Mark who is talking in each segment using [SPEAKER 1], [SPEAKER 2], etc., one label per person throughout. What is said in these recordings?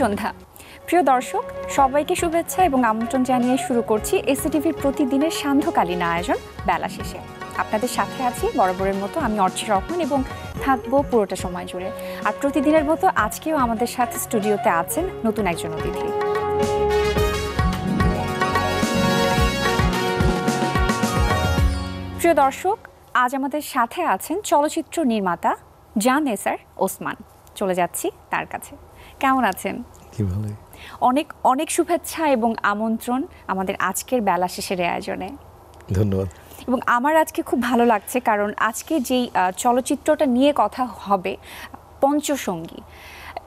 [SPEAKER 1] সন্ধ্যা প্রিয় দর্শক সবাইকে শুভেচ্ছা এবং আমন্ত্রণ জানিয়ে শুরু করছি এসিটিভির প্রতিদিনের সান্ধ্যকালীন আয়োজন বেলা শেষে আপনাদের সাথে আছি বরাবরের মতো আমি অর্চি রহমান এবং থাকবো পুরোটা সময় জুড়ে আর প্রতিদিনের মতো আজকেও আমাদের সাথে স্টুডিওতে আছেন নতুন একজন অতিথি প্রিয় দর্শক আজ আমাদের সাথে আছেন চলচ্চিত্র নির্মাতা জান এসার ওসমান চলে যাচ্ছি তার কাছে কেমন আছেন কি ভালো অনেক অনেক শুভেচ্ছা এবং আমন্ত্রণ আমাদের আজকের বেলা শেষের আয়োজনে ধন্যবাদ এবং আমার আজকে খুব ভালো লাগছে কারণ আজকে যেই চলচ্চিত্রটা নিয়ে কথা হবে পঞ্চসঙ্গী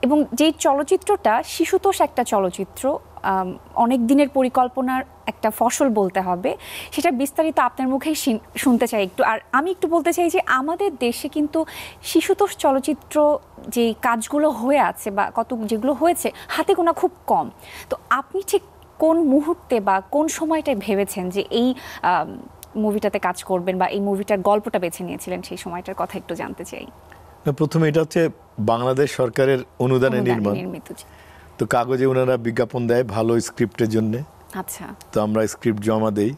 [SPEAKER 1] এবং যেই চলচ্চিত্রটা শিশুতোষ একটা চলচ্চিত্র অনেক দিনের পরিকল্পনার একটা ফসল বলতে হবে সেটা বিস্তারিত আপনার মুখেই শুনতে চাই একটু আর আমি একটু বলতে চাই যে আমাদের দেশে কিন্তু শিশুতোষ চলচ্চিত্র যে কাজগুলো হয়ে আছে বা কত যেগুলো হয়েছে হাতে গোনা খুব কম তো আপনি ঠিক কোন মুহূর্তে বা কোন সময়টায় ভেবেছেন যে এই মুভিটাতে কাজ করবেন বা এই মুভিটার গল্পটা বেছে নিয়েছিলেন সেই সময়টার কথা একটু জানতে চাই
[SPEAKER 2] প্রথমে এটা হচ্ছে বাংলাদেশ সরকারের অনুদানে নির্মাণ তো কাগজে ওনারা বিজ্ঞাপন দেয় ভালো স্ক্রিপ্টের জন্যে আচ্ছা তো আমরা স্ক্রিপ্ট জমা দেই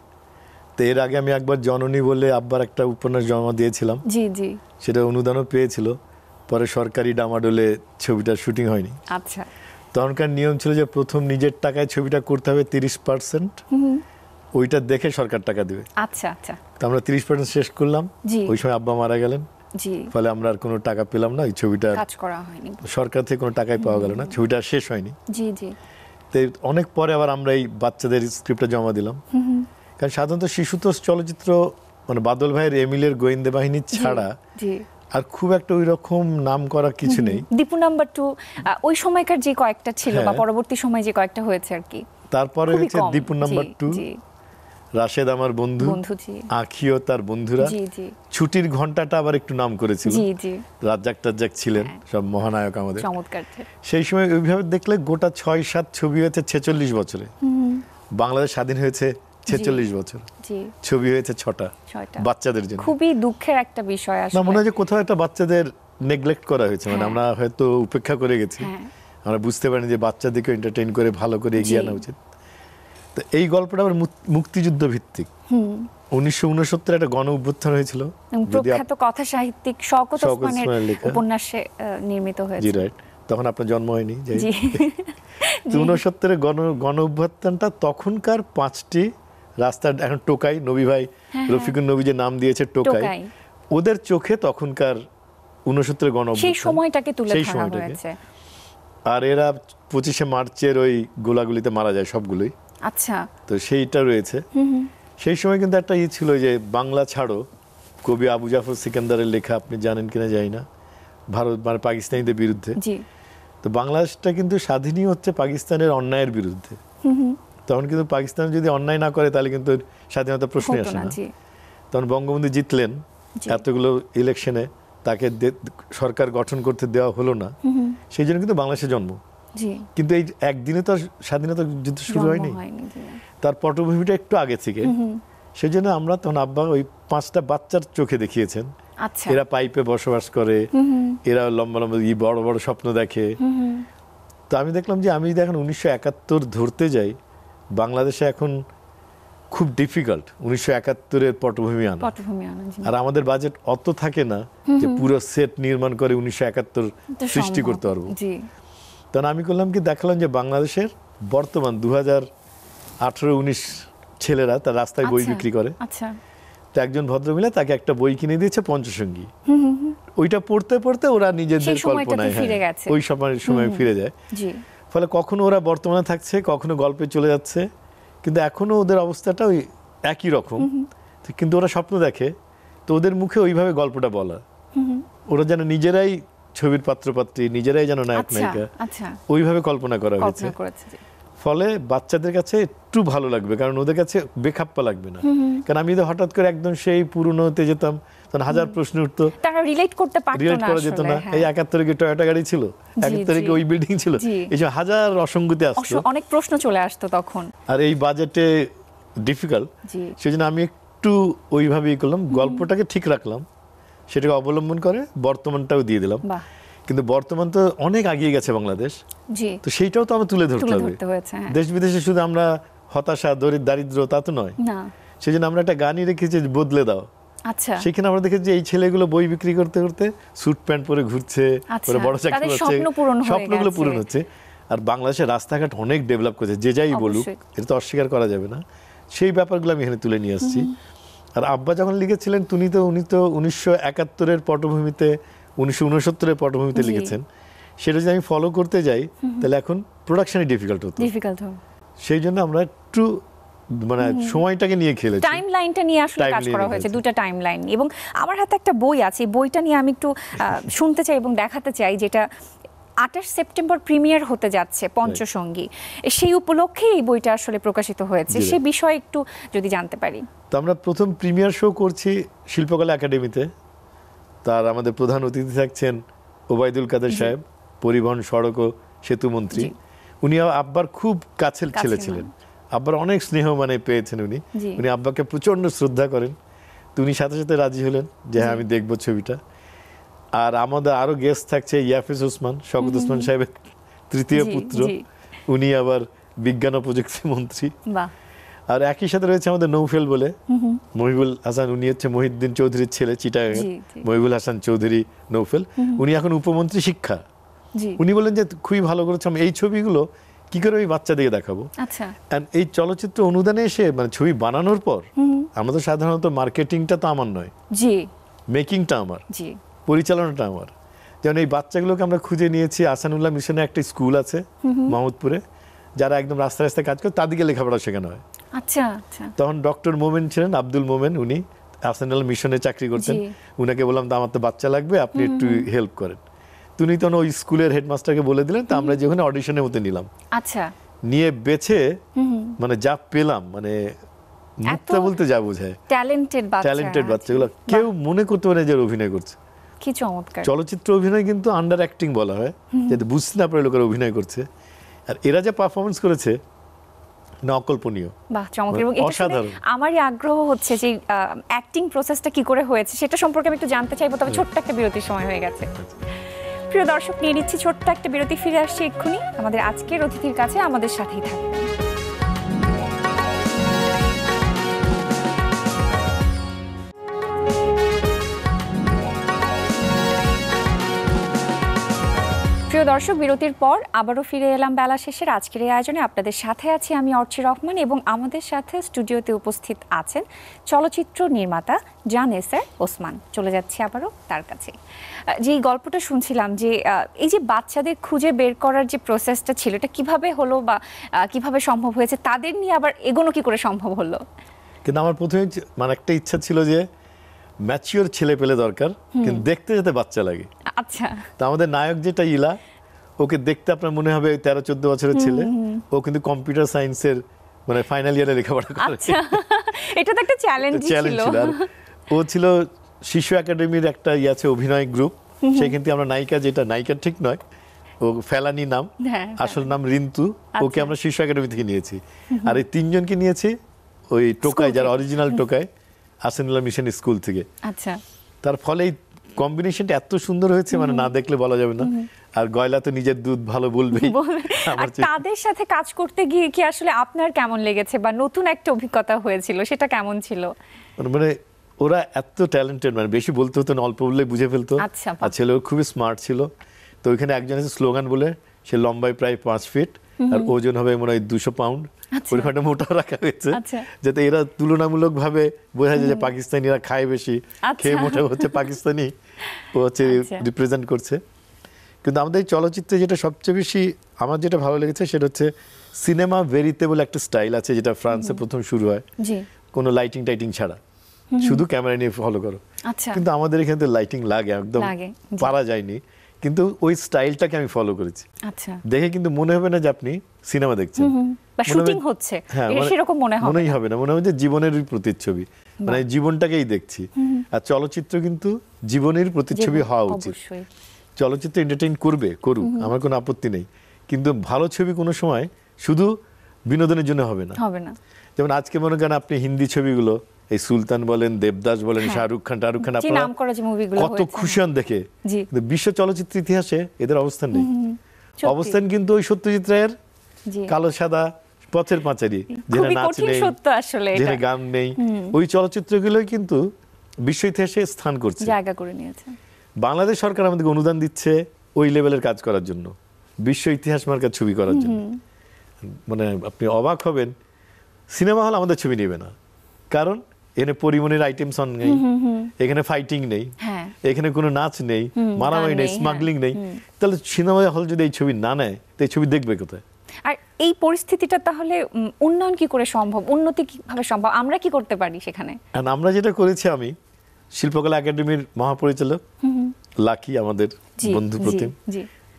[SPEAKER 2] তো এর আগে আমি একবার জননী বলে আব্বার একটা উপন্যাস জমা দিয়েছিলাম জি জি সেটা অনুদানও পেয়েছিল পরে সরকারি ডামাডোলে ছবিটার শুটিং হয়নি আচ্ছা তখনকার নিয়ম ছিল যে প্রথম নিজের টাকায় ছবিটা করতে হবে তিরিশ পার্সেন্ট ওইটা দেখে সরকার টাকা দেবে আচ্ছা আচ্ছা তো আমরা তিরিশ পার্সেন্ট শেষ করলাম ওই সময় আব্বা মারা গেলেন ফলে আমরা আর কোনো টাকা পেলাম না এই ছবিটা কাজ করা হয়নি সরকার থেকে কোনো টাকাই পাওয়া গেল না ছবিটা শেষ হয়নি জি জি তো অনেক পরে আবার আমরা এই বাচ্চাদের স্ক্রিপ্টটা জমা দিলাম কারণ সাধারণত শিশুতোষ চলচ্চিত্র মানে বাদল ভাইয়ের এমিলের গোয়েন্দা বাহিনী ছাড়া জি আর খুব একটা ওই রকম নাম করা কিছু নেই
[SPEAKER 1] দীপু নাম্বার টু ওই সময়কার যে কয়েকটা ছিল বা হ্যাঁ। পরবর্তী সময় যে কয়েকটা হয়েছে আর কি
[SPEAKER 2] তারপরে হয়েছে দীপু নাম্বার টু রাশেদ আমার বন্ধু আখিও তার বন্ধুরা ছুটির ঘন্টাটা আবার একটু নাম করেছিল রাজ্জাক টাজ্জাক ছিলেন হ্যাঁ। সব মহানায়ক আমাদের সেই সময় ওইভাবে দেখলে গোটা ছয় সাত ছবি হয়েছে ছেচল্লিশ বছরে বাংলাদেশ স্বাধীন হয়েছে ছেচল্লিশ বছর ছবি হয়েছে ছটা বাচ্চাদের জন্য
[SPEAKER 1] খুবই দুঃখের একটা বিষয়
[SPEAKER 2] না মনে হয় যে কোথাও একটা বাচ্চাদের নেগলেক্ট করা হয়েছে মানে হ্যাঁ। আমরা হয়তো উপেক্ষা করে গেছি হ্যাঁ। আমরা বুঝতে পারি যে বাচ্চাদেরকে এন্টারটেইন করে ভালো করে এগিয়ে আনা উচিত তো এই গল্পটা আমার মুক্তিযুদ্ধ ভিত্তিক উনিশশো উনসত্তর একটা গণ অভ্যুত্থান হয়েছিল প্রখ্যাত
[SPEAKER 1] কথা সাহিত্যিক শওকত ওসমানের উপন্যাসে নির্মিত হয়েছে
[SPEAKER 2] রাইট তখন আপনার জন্ম হয়নি যে উনসত্তরের গণ গণ অভ্যুত্থানটা তখনকার পাঁচটি রাস্তার এখন টোকাই নবী ভাই হ্যাঁ, হ্যাঁ। রফিকুল নবী যে নাম দিয়েছে টোকাই ওদের চোখে তখনকার উনসত্তরের গণ সেই
[SPEAKER 1] সময়টাকে তুলে ধরা হয়েছে
[SPEAKER 2] আর এরা পঁচিশে মার্চের ওই গোলাগুলিতে মারা যায় সবগুলোই আচ্ছা তো সেইটা রয়েছে সেই সময় কিন্তু একটা ইয়ে ছিল যে বাংলা ছাড়ো কবি আবু জাফর সিকান্দারের লেখা আপনি জানেন কিনা যাই না ভারত মানে পাকিস্তানিদের বিরুদ্ধে তো বাংলাদেশটা কিন্তু স্বাধীনই হচ্ছে পাকিস্তানের অন্যায়ের বিরুদ্ধে তখন কিন্তু পাকিস্তান যদি অন্যায় না করে তাহলে কিন্তু স্বাধীনতা প্রশ্নে আসে না তখন বঙ্গবন্ধু জিতলেন এতগুলো ইলেকশনে তাকে সরকার গঠন করতে দেওয়া হলো না সেই জন্য কিন্তু বাংলাদেশে জন্ম কিন্তু এই একদিনে তো স্বাধীনতা যুদ্ধ শুরু হয়নি তার পটভূমিটা একটু আগে থেকে সেই জন্য আমরা তখন আব্বা ওই পাঁচটা বাচ্চার চোখে দেখিয়েছেন আচ্ছা। এরা পাইপে বসবাস করে এরা লম্বা লম্বা বড় বড় স্বপ্ন দেখে তো আমি দেখলাম যে আমি যদি এখন উনিশশো একাত্তর ধরতে যাই বাংলাদেশে এখন খুব ডিফিকাল্ট উনিশশো একাত্তরের পটভূমি আনা আর আমাদের বাজেট অত থাকে না যে পুরো সেট নির্মাণ করে উনিশশো একাত্তর সৃষ্টি করতে পারবো তখন আমি করলাম কি দেখালাম যে বাংলাদেশের বর্তমান দু হাজার আঠেরো উনিশ ছেলেরা তার রাস্তায় বই আচ্ছা, বিক্রি করে আচ্ছা। তো একজন ভদ্রমহিলা তাকে একটা বই কিনে দিয়েছে পঞ্চসঙ্গী ওইটা পড়তে পড়তে ওরা নিজেদের কল্পনায় হ্যাঁ, ওই সময়ের সময় ফিরে যায় ফলে কখনো ওরা বর্তমানে থাকছে কখনো গল্পে চলে যাচ্ছে কিন্তু এখনো ওদের অবস্থাটা ওই একই রকম কিন্তু ওরা স্বপ্ন দেখে তো ওদের মুখে ওইভাবে গল্পটা বলা ওরা যেন নিজেরাই ছবির পাত্রপাত্রী নিজেরাই যেন নায়ক আচ্ছা, নায়িকা আচ্ছা। ওইভাবে কল্পনা করা হয়েছে ফলে বাচ্চাদের কাছে একটু ভালো লাগবে কারণ ওদের কাছে বেখাপ্পা লাগবে না কারণ আমি তো হঠাৎ করে একদম সেই পুরনোতে যেতাম তখন হাজার প্রশ্ন উঠতো
[SPEAKER 1] তারা রিলেট করতে পারতো রিলেট করা যেত না এই
[SPEAKER 2] 71 হ্যাঁ। কি টয়োটা গাড়ি ছিল 71 কি ওই বিল্ডিং ছিল এই হাজার অসঙ্গতি আসতো
[SPEAKER 1] অনেক প্রশ্ন চলে আসতো তখন
[SPEAKER 2] আর এই বাজেটে ডিফিকাল্ট সেজন্য আমি একটু ওইভাবেই করলাম গল্পটাকে ঠিক রাখলাম সেটাকে অবলম্বন করে বর্তমানটাও দিয়ে দিলাম কিন্তু বর্তমান তো অনেক আগিয়ে গেছে বাংলাদেশ তো সেইটাও তো আমরা তুলে ধরতে হবে হ্যাঁ। দেশ বিদেশে শুধু আমরা হতাশা দরিদ্র দারিদ্র তা তো নয় সেই জন্য আমরা একটা গানই রেখেছি বদলে দাও আচ্ছা সেখানে আমরা দেখেছি এই ছেলেগুলো বই বিক্রি করতে করতে স্যুট প্যান্ট পরে ঘুরছে আচ্ছা, পরে বড় চাকরি করছে স্বপ্নগুলো পূরণ হচ্ছে আর বাংলাদেশের রাস্তাঘাট অনেক ডেভেলপ করেছে যে যাই বলুক এটা তো অস্বীকার করা যাবে না সেই ব্যাপারগুলো আমি এখানে তুলে নিয়ে আসছি আর আব্বা যখন লিখেছিলেন তুমি তো উনি তো উনিশশো একাত্তরের পটভূমিতে উনিশশো উনসত্তরের পটভূমিতে লিখেছেন সেটা যদি আমি ফলো করতে যাই তাহলে এখন প্রোডাকশনই ডিফিকাল্ট হতো ডিফিকাল্ট হতো সেই জন্য আমরা একটু মানে সময়টাকে নিয়ে খেলেছি টাইম
[SPEAKER 1] লাইনটা নিয়ে আসলে কাজ করা হয়েছে দুটো টাইম লাইন এবং আমার হাতে একটা বই আছে বইটা নিয়ে আমি একটু শুনতে চাই এবং দেখাতে চাই যেটা আঠাশ সেপ্টেম্বর প্রিমিয়ার হতে যাচ্ছে পঞ্চসঙ্গী সেই উপলক্ষে এই বইটা আসলে প্রকাশিত হয়েছে সে বিষয়ে একটু যদি জানতে পারি
[SPEAKER 2] তো আমরা প্রথম প্রিমিয়ার শো করছি শিল্পকলা একাডেমিতে তার আমাদের প্রধান অতিথি থাকছেন ওবায়দুল কাদের সাহেব পরিবহন সড়ক ও সেতু মন্ত্রী উনি আব্বার খুব কাছের ছেলে ছিলেন আব্বার অনেক স্নেহ মানে পেয়েছেন উনি উনি আব্বাকে প্রচণ্ড শ্রদ্ধা করেন তো উনি সাথে সাথে রাজি হলেন যে হ্যাঁ আমি দেখবো ছবিটা আর আমাদের আরো গেস্ট থাকছে ইয়াফিস উসমান শকত উসমান সাহেবের তৃতীয় পুত্র উনি আবার বিজ্ঞান ও প্রযুক্তি মন্ত্রী আর একই সাথে রয়েছে আমাদের নৌফেল বলে মহিবুল হাসান উনি হচ্ছে মহিউদ্দিন চৌধুরীর ছেলে চিটা মহিবুল হাসান চৌধুরী নৌফেল উনি এখন উপমন্ত্রী শিক্ষা উনি বলেন যে খুবই ভালো করেছে এই ছবিগুলো কি করে ওই বাচ্চাদেরকে দেখাবো আচ্ছা। এই চলচ্চিত্র অনুদানে এসে মানে ছবি বানানোর পর আমাদের সাধারণত মার্কেটিংটা তো আমার নয় মেকিংটা আমার পরিচালনাটা আমার যেমন এই বাচ্চাগুলোকে আমরা খুঁজে নিয়েছি আসানুল্লাহ মিশনে একটা স্কুল আছে মাহমুদপুরে যারা একদম রাস্তা রাস্তায় কাজ করে তাদেরকে লেখাপড়া শেখানো হয়
[SPEAKER 1] আচ্ছা, আচ্ছা
[SPEAKER 2] তখন ডক্টর মোমেন ছিলেন আব্দুল মোমেন উনি আসানুল্লাহ মিশনে চাকরি করতেন উনাকে বললাম আমার তো বাচ্চা লাগবে আপনি একটু হেল্প করেন তুমি তখন ওই স্কুলের হেডমাস্টারকে বলে দিলেন তো আমরা যেখানে অডিশনের মতো নিলাম আচ্ছা নিয়ে বেছে মানে যা পেলাম মানে মুক্তা বলতে যা বোঝায়
[SPEAKER 1] ট্যালেন্টেড বাচ্চা ট্যালেন্টেড
[SPEAKER 2] বাচ্চাগুলো কেউ মনে করতে পারে যে অভিনয় করছে কি চমৎকার চলচ্চিত্র অভিনয় কিন্তু আন্ডার অ্যাক্টিং বলা হয় যাতে বুঝতে না পারে লোকেরা অভিনয় করছে আর এরা যা পারফরমেন্স করেছে অকল্পনীয়
[SPEAKER 1] বাহ চমৎকার এবং মানে আমারই আগ্রহ হচ্ছে যে অ্যাক্টিং প্রসেসটা কি করে হয়েছে সেটা সম্পর্কে আমি একটু জানতে চাইবো তবে ছোট্ট একটা বিরতির সময় হয়ে গেছে প্রিয় দর্শক নিয়ে নিচ্ছি ছোট্ট একটা বিরতি ফিরে আসছি এক্ষুনি আমাদের আজকের অতিথির কাছে আমাদের সাথেই থাকবে প্রিয় দর্শক বিরতির পর আবারও ফিরে এলাম বেলা শেষের আজকের এই আয়োজনে আপনাদের সাথে আছি আমি অর্চি রহমান এবং আমাদের সাথে স্টুডিওতে উপস্থিত আছেন চলচ্চিত্র নির্মাতা জান এসার ওসমান চলে যাচ্ছি আবারও তার কাছে যে গল্পটা শুনছিলাম যে এই যে বাচ্চাদের খুঁজে বের করার যে প্রসেসটা ছিল এটা কিভাবে হলো বা কিভাবে সম্ভব হয়েছে তাদের নিয়ে আবার এগোনো কি করে সম্ভব হলো
[SPEAKER 2] কিন্তু আমার প্রথমে মানে একটা ইচ্ছা ছিল যে ম্যাচিওর ছেলে পেলে দরকার কিন্তু দেখতে যেতে বাচ্চা লাগে আচ্ছা তো আমাদের নায়ক যেটা ইলা ওকে দেখতে আপনার মনে হবে তেরো চোদ্দ বছরের ছেলে ও কিন্তু কম্পিউটার সায়েন্সের মানে ফাইনাল ইয়ারে লেখাপড়া আচ্ছা। করেছে
[SPEAKER 1] এটা তো একটা চ্যালেঞ্জ ছিল
[SPEAKER 2] ও ছিল শিশু একাডেমির একটা ইয়ে আছে অভিনয় গ্রুপ সে কিন্তু আমরা নায়িকা যেটা নায়িকা ঠিক নয় ও ফেলানি নাম হ্যাঁ, আসল নাম রিন্তু ওকে আচ্ছা। আমরা শিশু একাডেমি থেকে নিয়েছি আর এই তিনজনকে নিয়েছি ওই টোকায় যারা অরিজিনাল টোকায় আসেনুল্লাহ মিশন স্কুল থেকে আচ্ছা তার ফলে এই কম্বিনেশনটা এত সুন্দর হয়েছে মানে না দেখলে বলা যাবে না আর গয়লা তো নিজের দুধ ভালো বলবে আর তাদের
[SPEAKER 1] সাথে কাজ করতে গিয়ে কি আসলে আপনার কেমন লেগেছে বা নতুন একটা অভিজ্ঞতা হয়েছিল সেটা কেমন ছিল
[SPEAKER 2] মানে, মানে ওরা এত ট্যালেন্টেড মানে বেশি বলতে হতো না অল্প বললে বুঝে ফেলতো আচ্ছা। আর ছেলে খুবই স্মার্ট ছিল তো ওইখানে একজন আছে স্লোগান বলে সে লম্বায় প্রায় পাঁচ ফিট আর ওজন হবে মনে হয় দুশো পাউন্ড পরিমাণটা আচ্ছা। মোটা রাখা হয়েছে আচ্ছা। যাতে এরা তুলনামূলকভাবে বোঝা যায় যে পাকিস্তানিরা খায় বেশি খেয়ে মোটা হচ্ছে পাকিস্তানি ও হচ্ছে রিপ্রেজেন্ট করছে কিন্তু আমাদের এই চলচ্চিত্রে যেটা সবচেয়ে বেশি আমার যেটা ভালো লেগেছে সেটা হচ্ছে সিনেমা ভেরিতে বলে একটা স্টাইল আছে যেটা ফ্রান্সে প্রথম শুরু হয় কোনো লাইটিং টাইটিং ছাড়া শুধু ক্যামেরা নিয়ে ফলো করো আচ্ছা। কিন্তু আমাদের এখানে তো লাইটিং লাগে একদম পারা যায়নি কিন্তু ওই স্টাইলটাকে আমি ফলো করেছি আচ্ছা দেখে কিন্তু মনে হবে না যে আপনি সিনেমা দেখছেন
[SPEAKER 1] মনে হ্যাঁ, মনেই
[SPEAKER 2] হবে না মনে হবে যে জীবনেরই প্রতিচ্ছবি মানে জীবনটাকেই দেখছি আর চলচ্চিত্র কিন্তু জীবনের প্রতিচ্ছবি হওয়া উচিত চলচ্চিত্র এন্টারটেইন করবে করুক আমার কোনো আপত্তি নেই কিন্তু ভালো ছবি কোনো সময় শুধু বিনোদনের জন্য হবে না হবে না যেমন আজকে মনে করেন আপনি হিন্দি ছবিগুলো এই সুলতান বলেন দেবদাস বলেন হ্যাঁ। শাহরুখ খান শাহরুখ খান আপনারা কত খুশি হন দেখে বিশ্ব চলচ্চিত্র ইতিহাসে এদের অবস্থান নেই অবস্থান কিন্তু ওই সত্যজিৎ রায়ের কালো সাদা পথের পাঁচারি যেটা নাচ নেই যেটা গান নেই ওই চলচ্চিত্রগুলোই কিন্তু বিশ্ব ইতিহাসে স্থান করছে
[SPEAKER 1] জায়গা করে নিয়েছে
[SPEAKER 2] বাংলাদেশ সরকার আমাদেরকে অনুদান দিচ্ছে ওই লেভেলের কাজ করার জন্য বিশ্ব ইতিহাস মার্কার ছবি করার জন্য মানে আপনি অবাক হবেন সিনেমা হল আমাদের ছবি নেবে না কারণ এখানে পরিমণের আইটেম সং নেই এখানে ফাইটিং নেই হ্যাঁ। এখানে কোনো নাচ নেই মারামারি নেই স্মাগলিং নেই হ্যাঁ, তাহলে সিনেমা হল যদি এই ছবি না নেয় তো এই ছবি দেখবে কোথায়
[SPEAKER 1] আর এই পরিস্থিতিটা তাহলে উন্নয়ন কি করে সম্ভব উন্নতি কিভাবে সম্ভব আমরা কি করতে পারি সেখানে
[SPEAKER 2] আমরা যেটা করেছি আমি শিল্পকলা একাডেমির মহাপরিচালক লাকি আমাদের বন্ধু প্রতিম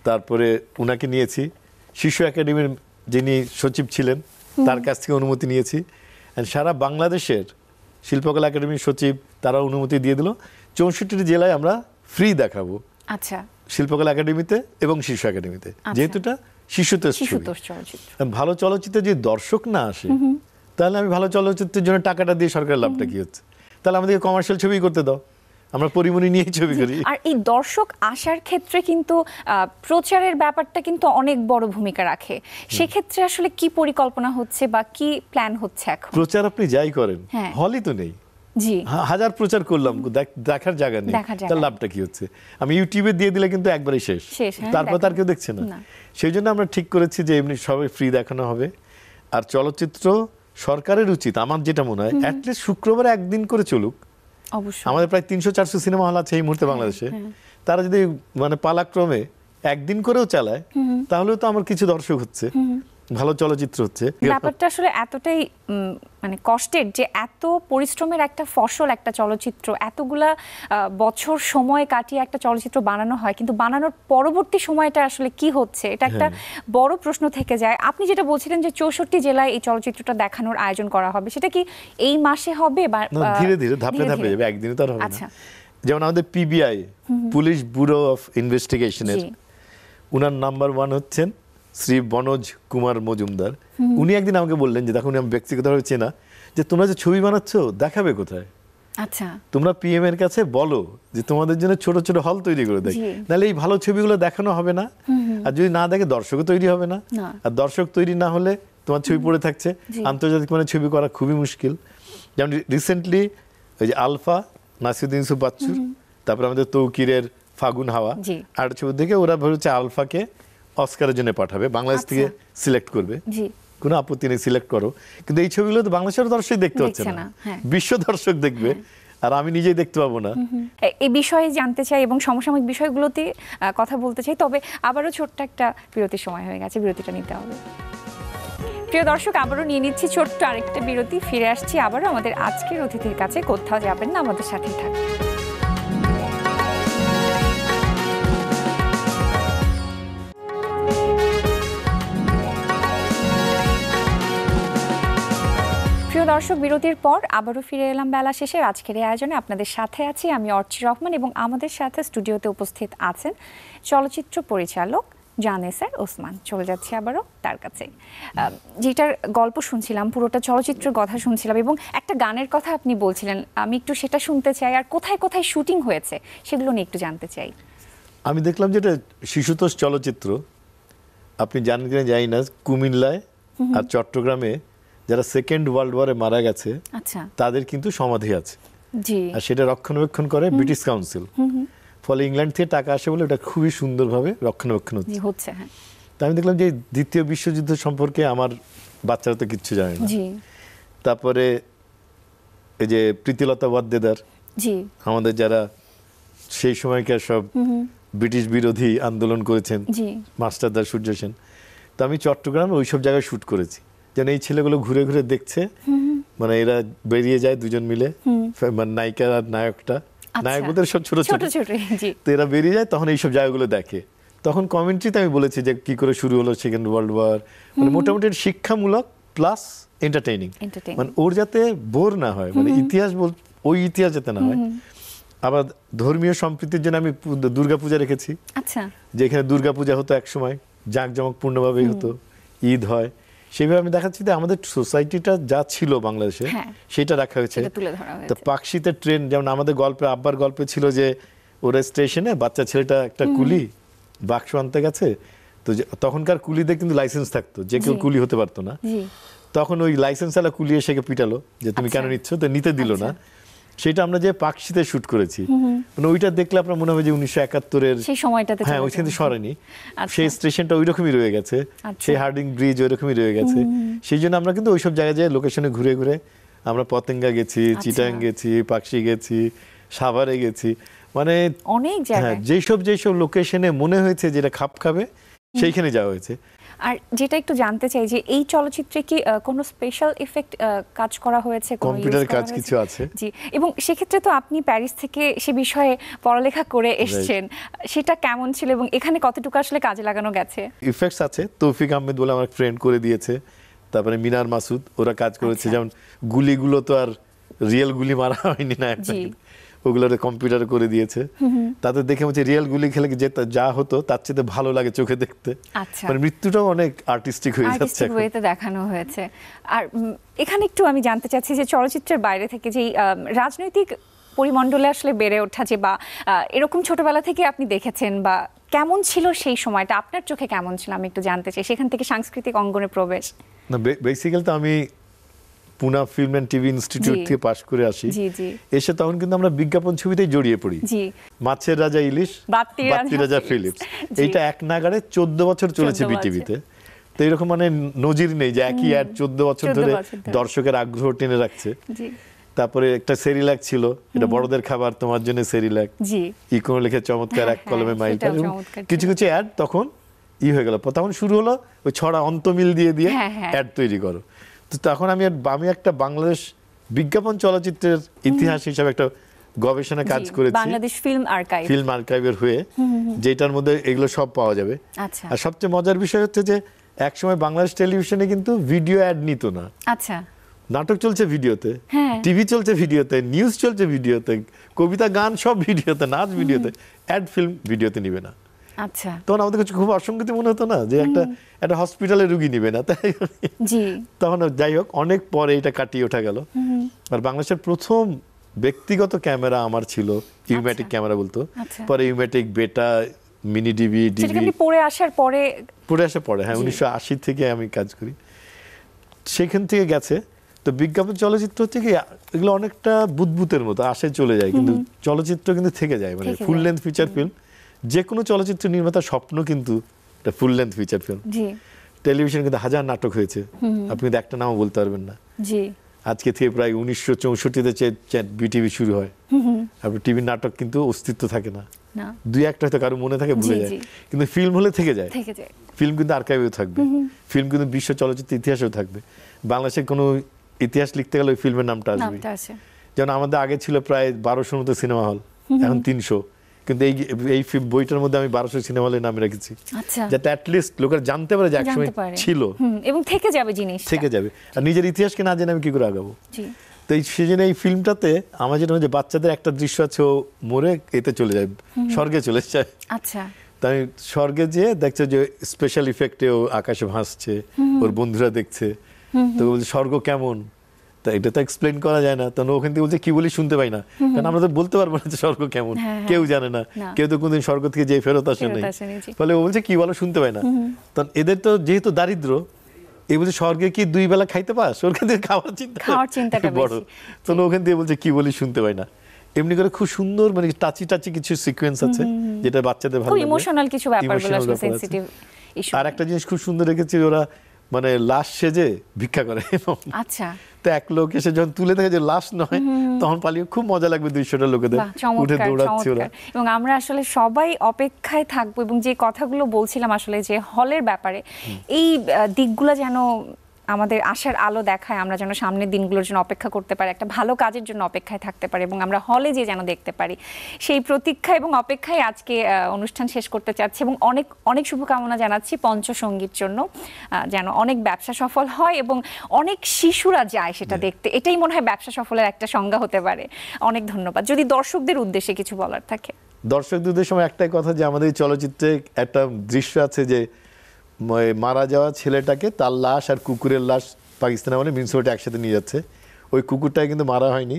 [SPEAKER 2] তারপরে উনাকে নিয়েছি শিশু একাডেমির যিনি সচিব ছিলেন তার কাছ থেকে অনুমতি নিয়েছি সারা বাংলাদেশের শিল্পকলা একাডেমির সচিব তারা অনুমতি দিয়ে দিল চৌষট্টিটি জেলায় আমরা ফ্রি দেখাবো আচ্ছা শিল্পকলা একাডেমিতে এবং শিশু একাডেমিতে আচ্ছা। যেহেতু শিশুতে ভালো চলচ্চিত্রে যদি দর্শক না আসে তাহলে আমি ভালো চলচ্চিত্রের জন্য টাকাটা দিয়ে সরকারের লাভটা কি হচ্ছে তাহলে আমাদেরকে কমার্শিয়াল ছবি করতে দাও আমরা পরিমণি নিয়েই ছবি করি আর
[SPEAKER 1] এই দর্শক আসার ক্ষেত্রে কিন্তু প্রচারের ব্যাপারটা কিন্তু অনেক বড় ভূমিকা রাখে সেক্ষেত্রে আসলে কি পরিকল্পনা হচ্ছে বা কি প্ল্যান হচ্ছে এখন
[SPEAKER 2] প্রচার আপনি যাই করেন হ্যাঁ। হলই তো নেই জি হাজার প্রচার করলাম দেখার জায়গা নেই তার লাভটা কি হচ্ছে আমি ইউটিউবে দিয়ে দিলে কিন্তু একবারই শেষ
[SPEAKER 1] হ্যাঁ, তারপর তার কেউ
[SPEAKER 2] দেখছে না সেই জন্য আমরা ঠিক করেছি যে এমনি সবাই ফ্রি দেখানো হবে আর চলচ্চিত্র সরকারের উচিত আমার যেটা মনে হয় অ্যাটলিস্ট শুক্রবার একদিন করে চলুক অবশ্যই আমাদের প্রায় তিনশো চারশো সিনেমা হল আছে এই মুহূর্তে হ্যাঁ, বাংলাদেশে হ্যাঁ। তারা যদি মানে পালাক্রমে একদিন করেও চালায় তাহলেও তো আমার কিছু দর্শক হচ্ছে ভালো চলচ্চিত্র হচ্ছে ব্যাপারটা
[SPEAKER 1] আসলে এতটাই মানে কষ্টের যে এত পরিশ্রমের একটা ফসল একটা চলচ্চিত্র এতগুলা বছর সময় কাটিয়ে একটা চলচ্চিত্র বানানো হয় কিন্তু বানানোর পরবর্তী সময়টা আসলে কি হচ্ছে এটা একটা হ্যাঁ। বড় প্রশ্ন থেকে যায় আপনি যেটা বলছিলেন যে চৌষট্টি জেলায় এই চলচ্চিত্রটা দেখানোর আয়োজন করা হবে সেটা কি এই মাসে হবে বা ধীরে ধীরে ধাপে ধাপে যাবে
[SPEAKER 2] একদিনে তো আর হবে না আচ্ছা। যেমন আমাদের পিবিআই পুলিশ ব্যুরো অফ ইনভেস্টিগেশনের উনার নাম্বার ওয়ান হচ্ছেন শ্রী বনোজ কুমার মজুমদার উনি একদিন আমাকে বললেন যে দেখো উনি আমি ব্যক্তিগতভাবে চেনা যে তোমরা যে ছবি বানাচ্ছ দেখাবে কোথায় আচ্ছা তোমরা পিএম এর কাছে বলো যে তোমাদের জন্য ছোট ছোট হল তৈরি করে দেয় নাহলে এই ভালো ছবিগুলো দেখানো হবে না আর যদি না দেখে দর্শকও তৈরি হবে না আর দর্শক তৈরি না হলে তোমার ছবি পড়ে থাকছে আন্তর্জাতিক মানে ছবি করা খুবই মুশকিল যেমন রিসেন্টলি ওই যে আলফা নাসিউদ্দিন সুপাচ্ছুর তারপরে আমাদের তৌকিরের ফাগুন হাওয়া আর ছবি দেখে ওরা ভেবেছে আলফাকে অস্কারের জন্য পাঠাবে বাংলাদেশ আচ্ছা। থেকে সিলেক্ট করবে কোনো আপত্তি নেই সিলেক্ট করো কিন্তু এই ছবিগুলো তো বাংলাদেশের দর্শক দেখতে পাচ্ছে না হ্যাঁ। বিশ্ব দর্শক দেখবে হ্যাঁ। আর আমি নিজেই দেখতে পাবো না
[SPEAKER 1] এই বিষয়ে জানতে চাই এবং সমসাময়িক বিষয়গুলোতে কথা বলতে চাই তবে আবারও ছোট্ট একটা বিরতির সময় হয়ে গেছে বিরতিটা নিতে হবে প্রিয় দর্শক আবারও নিয়ে নিচ্ছি ছোট্ট আরেকটা বিরতি ফিরে আসছি আবারও আমাদের আজকের অতিথির কাছে কোথাও যাবেন না আমাদের সাথে থাকবেন দর্শক বিরতির পর আবারও ফিরে এলাম বেলা শেষের আজকের আয়োজনে আপনাদের সাথে আছি আমি অর্চি রহমান এবং আমাদের সাথে স্টুডিওতে উপস্থিত আছেন চলচ্চিত্র পরিচালক জানেসার ওসমান চলে যাচ্ছি আবারও তার কাছে যেটার গল্প শুনছিলাম পুরোটা চলচ্চিত্রের কথা শুনছিলাম এবং একটা গানের কথা আপনি বলছিলেন আমি একটু সেটা শুনতে চাই আর কোথায় কোথায় শুটিং হয়েছে সেগুলো নিয়ে একটু জানতে চাই
[SPEAKER 2] আমি দেখলাম যেটা শিশুতোষ চলচ্চিত্র আপনি জানেন কিনা যাই না কুমিল্লায় আর চট্টগ্রামে যারা সেকেন্ড ওয়ার্ল্ড ওয়ারে মারা গেছে আচ্ছা। তাদের কিন্তু সমাধি আছে আর সেটা রক্ষণাবেক্ষণ করে ব্রিটিশ কাউন্সিল ফলে ইংল্যান্ড থেকে টাকা আসে বলে ওটা খুবই সুন্দরভাবে রক্ষণাবেক্ষণ হচ্ছে হ্যাঁ। তা আমি দেখলাম যে দ্বিতীয় বিশ্বযুদ্ধ সম্পর্কে আমার বাচ্চারা তো কিচ্ছু জানে না তারপরে এই যে প্রীতিলতা বাদ্যেদার আমাদের যারা সেই সময়কার সব ব্রিটিশ বিরোধী আন্দোলন করেছেন মাস্টারদার সূর্য সেন তো আমি চট্টগ্রামে ওইসব জায়গায় শ্যুট করেছি যেন এই ছেলেগুলো ঘুরে ঘুরে দেখছে মানে এরা বেরিয়ে যায় দুজন মিলে মানে নায়িকা আর নায়কটা আচ্ছা। নায়কদের সব ছোট ছোট তো এরা বেরিয়ে যায় তখন এইসব জায়গাগুলো দেখে তখন কমেন্ট্রিতে আমি বলেছি যে কি করে শুরু হলো সেকেন্ড ওয়ার্ল্ড ওয়ার মানে মোটামুটি শিক্ষামূলক প্লাস এন্টারটেইনিং মানে ওর যাতে বোর না হয় মানে ইতিহাস বল ওই ইতিহাস যাতে না হয় আবার ধর্মীয় সম্প্রীতির জন্য আমি দুর্গাপূজা রেখেছি আচ্ছা যেখানে দুর্গাপূজা হতো একসময় জাঁকজমক পূর্ণভাবেই হতো ঈদ হয় সেভাবে আমি দেখাচ্ছি যে আমাদের সোসাইটিটা যা ছিল বাংলাদেশে হ্যাঁ। সেটা রাখা হয়েছে তো পাকশিতে ট্রেন যেমন আমাদের গল্পে আব্বার গল্পে ছিল যে ওরা স্টেশনে বাচ্চা ছেলেটা একটা কুলি বাক্স আনতে গেছে তো তখনকার কুলিদের কিন্তু লাইসেন্স থাকতো যে কেউ কুলি হতে পারতো না তখন ওই লাইসেন্স আলা কুলি এসে পিটালো যে তুমি আচ্ছা। কেন নিচ্ছ তো নিতে দিল না আচ্ছা। সেটা আমরা যে পাকশিতে শুট করেছি মানে ওইটা দেখলে আপনার মনে হবে যে উনিশশো একাত্তরের সেই
[SPEAKER 1] সময়টাতে হ্যাঁ ওই
[SPEAKER 2] কিন্তু সরেনি আচ্ছা। সেই স্টেশনটা ওই রকমই রয়ে গেছে আচ্ছা। সেই হার্ডিং ব্রিজ ওই রকমই রয়ে গেছে সেই জন্য আমরা কিন্তু ওইসব জায়গায় যাই লোকেশনে ঘুরে ঘুরে আমরা পতেঙ্গা গেছি আচ্ছা। চিটাং গেছি পাকশি গেছি সাভারে গেছি মানে অনেক হ্যাঁ, জায়গায় যেসব যেসব লোকেশনে মনে হয়েছে যেটা খাপ খাবে সেইখানে যাওয়া হয়েছে
[SPEAKER 1] আর যেটা একটু জানতে চাই যে এই চলচ্চিত্রে কি কোনো স্পেশাল ইফেক্ট কাজ করা হয়েছে কম্পিউটার কাজ কিছু আছে জি এবং সেক্ষেত্রে তো আপনি প্যারিস থেকে সে বিষয়ে পড়ালেখা করে এসছেন সেটা কেমন ছিল এবং এখানে কতটুকু আসলে কাজে লাগানো গেছে
[SPEAKER 2] ইফেক্টস আছে তৌফিক আহমেদ বলে আমার ফ্রেন্ড করে দিয়েছে তারপরে মিনার মাসুদ ওরা কাজ করেছে আচ্ছা। যেমন গুলিগুলো তো আর রিয়েল গুলি মারা হয়নি না ওগুলো কম্পিউটার করে দিয়েছে তাতে দেখে হচ্ছে রিয়েল গুলি খেলে যে যা হতো তার চেয়ে ভালো লাগে চোখে দেখতে আচ্ছা। মানে মৃত্যুটাও অনেক আর্টিস্টিক হয়ে যাচ্ছে ওয়েতে
[SPEAKER 1] দেখানো হয়েছে আর এখানে একটু আমি জানতে চাচ্ছি যে চলচ্চিত্রের বাইরে থেকে যেই রাজনৈতিক পরিমণ্ডলে আসলে বেড়ে ওঠা যে বা এরকম ছোটবেলা থেকে আপনি দেখেছেন বা কেমন ছিল সেই সময়টা আপনার চোখে কেমন ছিল আমি একটু জানতে চাই সেখান থেকে সাংস্কৃতিক অঙ্গনে প্রবেশ
[SPEAKER 2] না বেসিক্যালি তো আমি Poona film and TV institute থেকে পাশ করে আসি এসে তখন কিন্তু আমরা বিজ্ঞাপন ছবিতেই জড়িয়ে পড়ি মাছের রাজা ইলিশ বাত্তি রাজা ফিলিপস এইটা এক নাগারে চোদ্দ বছর চলেছে বিটিভিতে তো এরকম মানে নজির নেই যে একই অ্যাড চোদ্দ বছর ধরে দর্শকের আগ্রহ টেনে রাখছে তারপরে একটা সেরিল্যাক ছিল এটা বড়দের খাবার তোমার জন্য সেরিলাক ইকোনো লিখে চমৎকার এক হ্যাঁ, কলমে হ্যাঁ, মাইল কিছু কিছু অ্যাড তখন ই হয়ে গেল তখন শুরু হলো ওই ছড়া অন্তমিল দিয়ে দিয়ে অ্যাড হ্যাঁ। তৈরি করো তো তখন আমি আমি একটা বাংলাদেশ বিজ্ঞাপন চলচ্চিত্রের ইতিহাস হিসাবে একটা গবেষণা কাজ করেছি বাংলাদেশ
[SPEAKER 1] ফিল্ম আর্কাইভ ফিল্ম
[SPEAKER 2] আর্কাইভের হয়ে যেটার মধ্যে এগুলো সব পাওয়া যাবে আচ্ছা। আর সবচেয়ে মজার বিষয় হচ্ছে যে এক সময় বাংলাদেশ টেলিভিশনে কিন্তু ভিডিও অ্যাড নিত না আচ্ছা নাটক চলছে ভিডিওতে টিভি হ্যাঁ। চলছে ভিডিওতে নিউজ চলছে ভিডিওতে কবিতা গান সব ভিডিওতে নাচ ভিডিওতে অ্যাড ফিল্ম ভিডিওতে নিবে না আচ্ছা তখন আমাদের কাছে খুব অসঙ্গতি মনে হতো না যে একটা একটা হসপিটালে রুগী নিবে না তাই তখন যাই হোক অনেক পরে এটা কাটিয়ে ওঠা গেল আর বাংলাদেশের প্রথম ব্যক্তিগত ক্যামেরা আমার ছিল ইউম্যাটিক আচ্ছা। ক্যামেরা বলতো আচ্ছা। পরে ইউম্যাটিক বেটা মিনি ডিবি ডিভি
[SPEAKER 1] পরে আসার পরে
[SPEAKER 2] পরে আসার পরে হ্যাঁ উনিশশো আশি থেকে আমি কাজ করি সেখান থেকে গেছে তো বিজ্ঞাপন চলচ্চিত্র হচ্ছে কি এগুলো অনেকটা বুদবুতের মতো আসে চলে যায় কিন্তু চলচ্চিত্র কিন্তু থেকে যায় মানে ফুল লেন্থ ফিচার ফিল্ম যে কোনো চলচ্চিত্র নির্মাতার স্বপ্ন কিন্তু একটা full length feature film television কিন্তু হাজার নাটক হয়েছে আপনি কিন্তু একটা নামও বলতে পারবেন না আজকে থেকে প্রায় উনিশশো চৌষট্টিতে বিটিভি শুরু হয় আপনি টিভির নাটক কিন্তু অস্তিত্ব থাকে না দুই একটা হয়তো কারো মনে থাকে ভুলে যায় কিন্তু ফিল্ম হলে থেকে যায় ফিল্ম কিন্তু আর্কাইভেও থাকবে ফিল্ম কিন্তু বিশ্ব চলচ্চিত্র ইতিহাসেও থাকবে বাংলাদেশের কোনো ইতিহাস লিখতে গেলে ওই ফিল্মের নামটা আসবে যেমন আমাদের আগে ছিল প্রায় বারোশো মতো সিনেমা হল এখন তিনশো কিন্তু এই এই বইটার মধ্যে আমি বারোশো সিনেমা হলে নামে রেখেছি আচ্ছা। যাতে অ্যাটলিস্ট লোকেরা জানতে পারে যে একসময় ছিল
[SPEAKER 1] এবং থেকে যাবে জিনিস থেকে
[SPEAKER 2] যাবে আর নিজের ইতিহাসকে না জেনে আমি কি করে আগাবো তো এই সেজন্য এই ফিল্মটাতে আমার যেটা যে বাচ্চাদের একটা দৃশ্য আছে ও মরে এতে চলে যায় স্বর্গে চলে যায় আচ্ছা তাই স্বর্গে যেয়ে দেখছে যে স্পেশাল ইফেক্টে ও আকাশে ভাসছে ওর বন্ধুরা দেখছে তো স্বর্গ কেমন তা এটা তো এক্সপ্লেন করা যায় না তখন ওখান থেকে বলছে কি বলি শুনতে পাই না কারণ আমরা তো বলতে পারবো না যে স্বর্গ কেমন হ্যাঁ, হ্যাঁ। কেউ জানে না কেউ তো কোনদিন স্বর্গ থেকে ফেরত আসে নাই ফলে ও বলছে কি বলো শুনতে পাই না তখন এদের তো যেহেতু দারিদ্র এই বলছে স্বর্গে কি দুই বেলা খাইতে পাস থেকে খাওয়ার চিন্তা খাওয়ার চিন্তাটা বড় তখন ওখান থেকে বলছে কি বলি শুনতে পাই না এমনি করে খুব সুন্দর মানে টাচি টাচি কিছু সিকোয়েন্স আছে যেটা বাচ্চাদের ভালো ইমোশনাল কিছু ব্যাপারগুলো সেনসিটিভ আর একটা জিনিস খুব সুন্দর রেখেছে ওরা মানে লাশ সেজে ভিক্ষা করে আচ্ছা তো এক লোক এসে যখন তুলে দেখে যে লাশ নয় তখন পালিয়ে খুব মজা লাগবে দুইশোটা লোকেদের উঠে দৌড়াচ্ছে ওরা
[SPEAKER 1] এবং আমরা আসলে সবাই অপেক্ষায় থাকবো এবং যে কথাগুলো বলছিলাম আসলে যে হলের ব্যাপারে এই দিকগুলো যেন আমাদের আশার আলো দেখায় আমরা যেন সামনের দিনগুলোর জন্য অপেক্ষা করতে পারি একটা ভালো কাজের জন্য অপেক্ষায় থাকতে পারি এবং আমরা হলে যেয়ে যেন দেখতে পারি সেই প্রতীক্ষা এবং অপেক্ষায় আজকে অনুষ্ঠান শেষ করতে চাচ্ছি এবং অনেক অনেক শুভকামনা জানাচ্ছি পঞ্চসঙ্গীর জন্য যেন অনেক ব্যবসা সফল হয় এবং অনেক শিশুরা যায় সেটা দেখতে এটাই মনে হয় ব্যবসা সফলের একটা সংজ্ঞা হতে পারে অনেক ধন্যবাদ যদি দর্শকদের উদ্দেশ্যে কিছু বলার থাকে
[SPEAKER 2] দর্শকদের সময় একটাই কথা যে আমাদের চলচ্চিত্রে একটা দৃশ্য আছে যে মারা যাওয়া ছেলেটাকে তার লাশ আর কুকুরের লাশ পাকিস্তান মানে মিউনিসিপালিটি একসাথে নিয়ে যাচ্ছে ওই কুকুরটাকে কিন্তু মারা হয়নি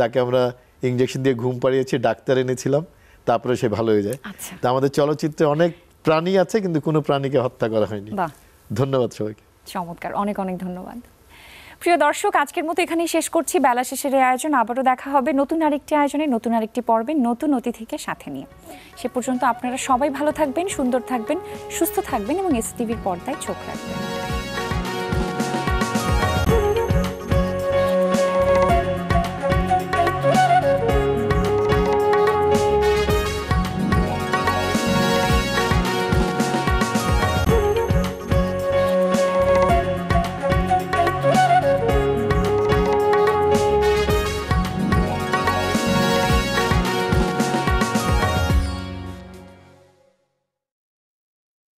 [SPEAKER 2] তাকে আমরা ইঞ্জেকশন দিয়ে ঘুম পাড়িয়েছি ডাক্তার এনেছিলাম তারপরে সে ভালো হয়ে যায় আচ্ছা। তা আমাদের চলচ্চিত্রে অনেক প্রাণী আছে কিন্তু কোনো প্রাণীকে হত্যা করা হয়নি ধন্যবাদ সবাইকে
[SPEAKER 1] চমৎকার অনেক অনেক ধন্যবাদ প্রিয় দর্শক আজকের মতো এখানেই শেষ করছি বেলা শেষের আয়োজন আবারও দেখা হবে নতুন আরেকটি আয়োজনে নতুন আরেকটি পর্বে নতুন অতিথিকে সাথে নিয়ে সে পর্যন্ত আপনারা সবাই ভালো থাকবেন সুন্দর থাকবেন সুস্থ থাকবেন এবং টিভির পর্দায় চোখ রাখবেন